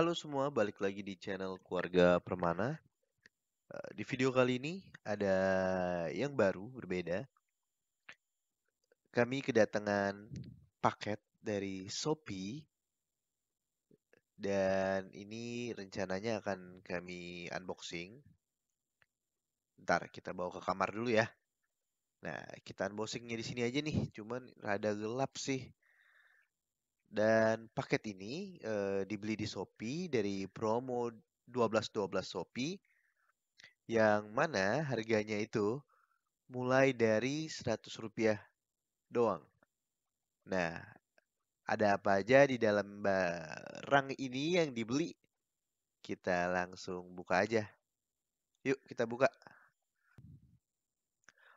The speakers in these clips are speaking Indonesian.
Halo semua, balik lagi di channel Keluarga Permana. Eh, di video kali ini ada yang baru, berbeda. Kami kedatangan paket dari Shopee. Dan ini rencananya akan kami unboxing. Ntar kita bawa ke kamar dulu ya. Nah, kita unboxingnya di sini aja nih. Cuman rada gelap sih. Dan paket ini uh, dibeli di Shopee dari promo 1212 Shopee yang mana harganya itu mulai dari 100 rupiah doang. Nah, ada apa aja di dalam barang ini yang dibeli? Kita langsung buka aja. Yuk, kita buka.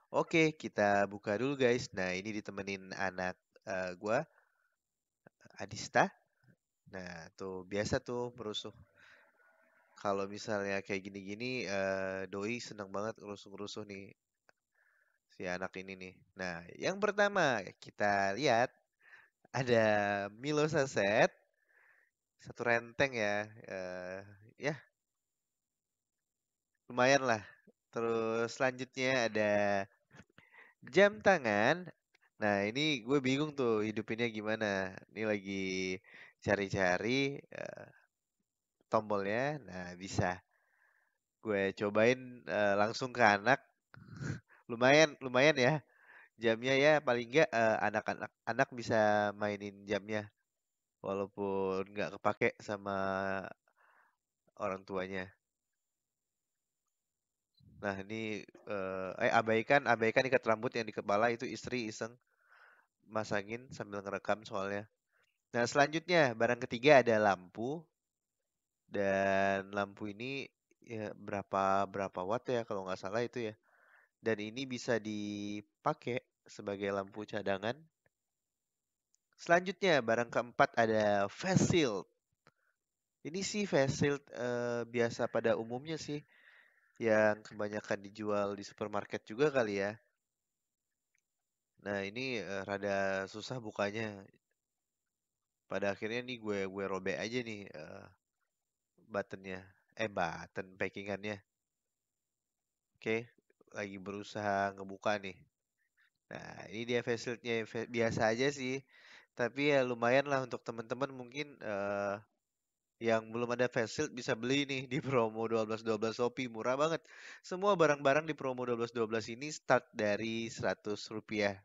Oke, kita buka dulu guys. Nah, ini ditemenin anak uh, gua. Adista. Nah, tuh biasa tuh merusuh. Kalau misalnya kayak gini-gini, uh, doi senang banget rusuh-rusuh nih si anak ini nih. Nah, yang pertama kita lihat ada Milo Saset, satu renteng ya, uh, ya lumayan lah. Terus selanjutnya ada jam tangan, Nah, ini gue bingung tuh hidupinnya gimana. Ini lagi cari-cari eh, tombolnya. Nah, bisa. Gue cobain eh, langsung ke anak. Lumayan, lumayan ya. Jamnya ya paling nggak eh, anak-anak anak bisa mainin jamnya walaupun nggak kepake sama orang tuanya. Nah, ini eh eh, abaikan abaikan ikat rambut yang di kepala itu istri iseng masangin sambil ngerekam soalnya. Nah, selanjutnya barang ketiga ada lampu. Dan lampu ini ya, berapa berapa watt ya kalau nggak salah itu ya. Dan ini bisa dipakai sebagai lampu cadangan. Selanjutnya barang keempat ada face shield. Ini sih face shield eh, biasa pada umumnya sih yang kebanyakan dijual di supermarket juga kali ya. Nah, ini, uh, rada susah bukanya. Pada akhirnya nih gue gue robek aja nih, uh, buttonnya, eh, button, packingannya. Oke, Oke, lagi berusaha ngebuka nih. Nah, ini dia face biasa aja sih, tapi ya lumayan lah untuk teman-teman mungkin, uh, yang belum ada face bisa beli nih di promo 12.12 Shopee, murah banget. Semua barang-barang di promo 12.12 ini start dari 100 rupiah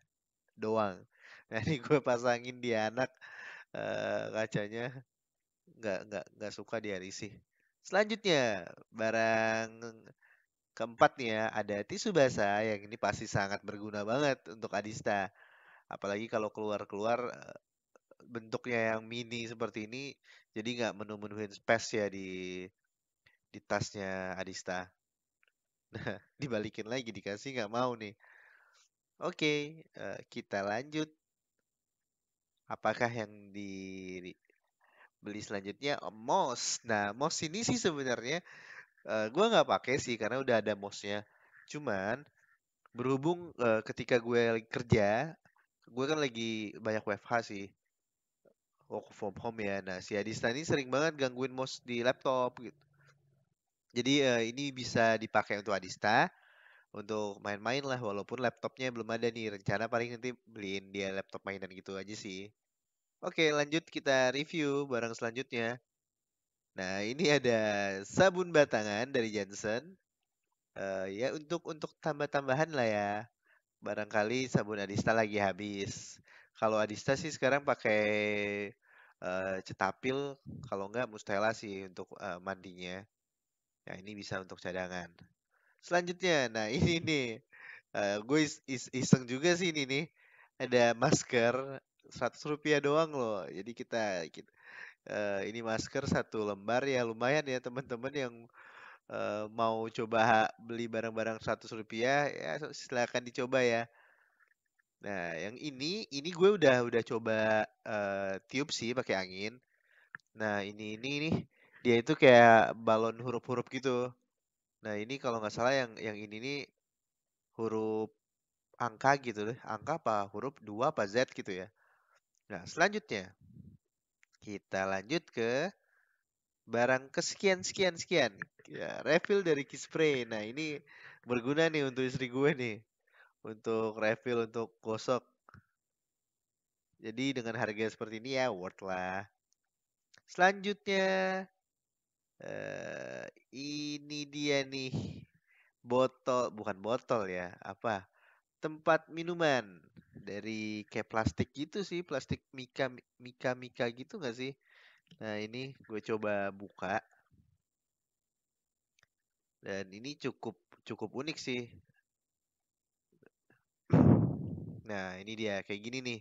doang. Nah ini gue pasangin di anak uh, kacanya nggak nggak nggak suka dia risih. Selanjutnya barang keempat nih ya ada tisu basah yang ini pasti sangat berguna banget untuk Adista. Apalagi kalau keluar-keluar eh, bentuknya yang mini seperti ini jadi nggak menu-menuhin space ya di di tasnya Adista. Nah, dibalikin lagi dikasih nggak mau nih. Oke, uh, kita lanjut. Apakah yang dibeli selanjutnya, mouse. Nah, mouse ini sih sebenarnya, uh, eh, gue nggak pakai sih karena udah ada mouse-nya. Cuman berhubung, uh, ketika gue lagi kerja, gue kan lagi banyak WFH sih, work from home ya. Nah, si Adista ini sering banget gangguin mouse di laptop gitu. Jadi, uh, ini bisa dipakai untuk Adista untuk main-main lah walaupun laptopnya belum ada nih rencana paling nanti beliin dia laptop mainan gitu aja sih oke lanjut kita review barang selanjutnya nah ini ada sabun batangan dari Johnson uh, eh, ya untuk untuk tambah-tambahan lah ya barangkali sabun Adista lagi habis kalau Adista sih sekarang pakai uh, cetapil kalau enggak mustela sih untuk uh, mandinya ya ini bisa untuk cadangan Selanjutnya, nah ini nih, eh, gue is- is- iseng juga sih ini nih. Ada masker 100 rupiah doang loh. Jadi kita, kita eh, ini masker satu lembar ya lumayan ya teman-teman yang eh, mau coba beli barang-barang 100 rupiah ya silakan dicoba ya. Nah, yang ini ini gue udah udah coba eh, tiup sih pakai angin. Nah, ini ini nih dia itu kayak balon huruf-huruf gitu. Nah, ini kalau nggak salah yang yang ini nih huruf angka gitu deh. Angka apa? Huruf 2 apa Z gitu ya. Nah, selanjutnya kita lanjut ke barang kesekian sekian sekian. Ya, refill dari Kispray. Nah, ini berguna nih untuk istri gue nih. Untuk refill untuk gosok. Jadi dengan harga seperti ini ya worth lah. Selanjutnya uh, ini dia nih botol bukan botol ya apa tempat minuman dari kayak plastik gitu sih plastik mika mika mika gitu nggak sih nah ini gue coba buka dan ini cukup cukup unik sih nah ini dia kayak gini nih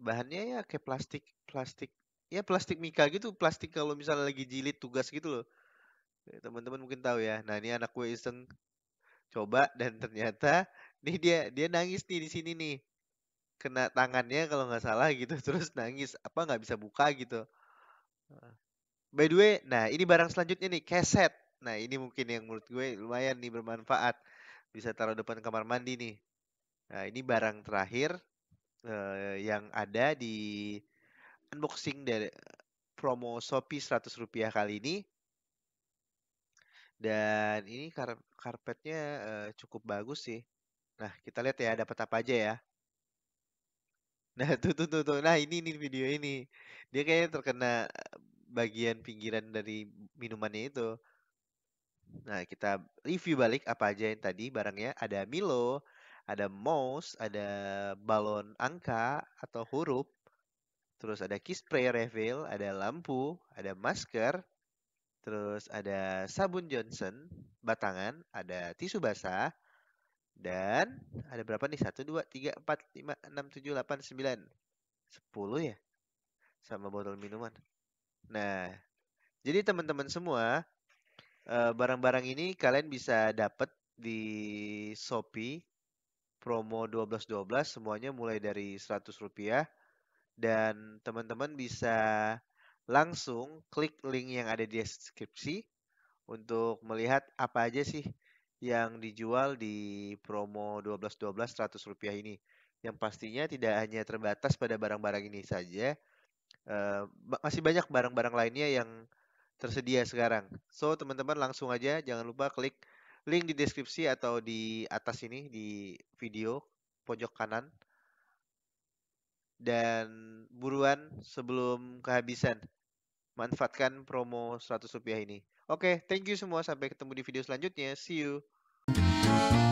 bahannya ya kayak plastik plastik ya plastik mika gitu, plastik kalau misalnya lagi jilid tugas gitu loh. Ya, teman-teman mungkin tahu ya. Nah, ini anak gue iseng coba dan ternyata nih dia dia nangis nih di sini nih. Kena tangannya kalau nggak salah gitu terus nangis apa nggak bisa buka gitu. Nah, by the way, nah ini barang selanjutnya nih keset. Nah, ini mungkin yang menurut gue lumayan nih bermanfaat. Bisa taruh depan kamar mandi nih. Nah, ini barang terakhir uh, yang ada di unboxing dari promo Shopee 100 rupiah kali ini. Dan ini kar karpetnya uh, cukup bagus sih. Nah, kita lihat ya dapat apa aja ya. Nah, tuh tuh tuh tuh. Nah, ini ini video ini. Dia kayaknya terkena eh, bagian pinggiran dari minumannya itu. Nah, kita review balik apa aja yang tadi barangnya. Ada Milo, ada mouse, ada balon angka atau huruf, terus ada key spray refill, ada lampu, ada masker, terus ada sabun Johnson batangan, ada tisu basah, dan ada berapa nih? 1, 2, 3, 4, 5, 6, 7, 8, 9, 10 ya? Sama botol minuman. Nah, jadi teman-teman semua, eh, barang-barang ini kalian bisa dapat di Shopee promo 1212 semuanya mulai dari 100 rupiah dan teman-teman bisa langsung klik link yang ada di deskripsi untuk melihat apa aja sih yang dijual di promo 12.12 100 rupiah ini yang pastinya tidak hanya terbatas pada barang-barang ini saja eh, masih banyak barang-barang lainnya yang tersedia sekarang so teman-teman langsung aja jangan lupa klik link di deskripsi atau di atas ini di video pojok kanan dan buruan sebelum kehabisan. Manfaatkan promo 100 rupiah ini. Oke, okay, thank you semua. Sampai ketemu di video selanjutnya. See you.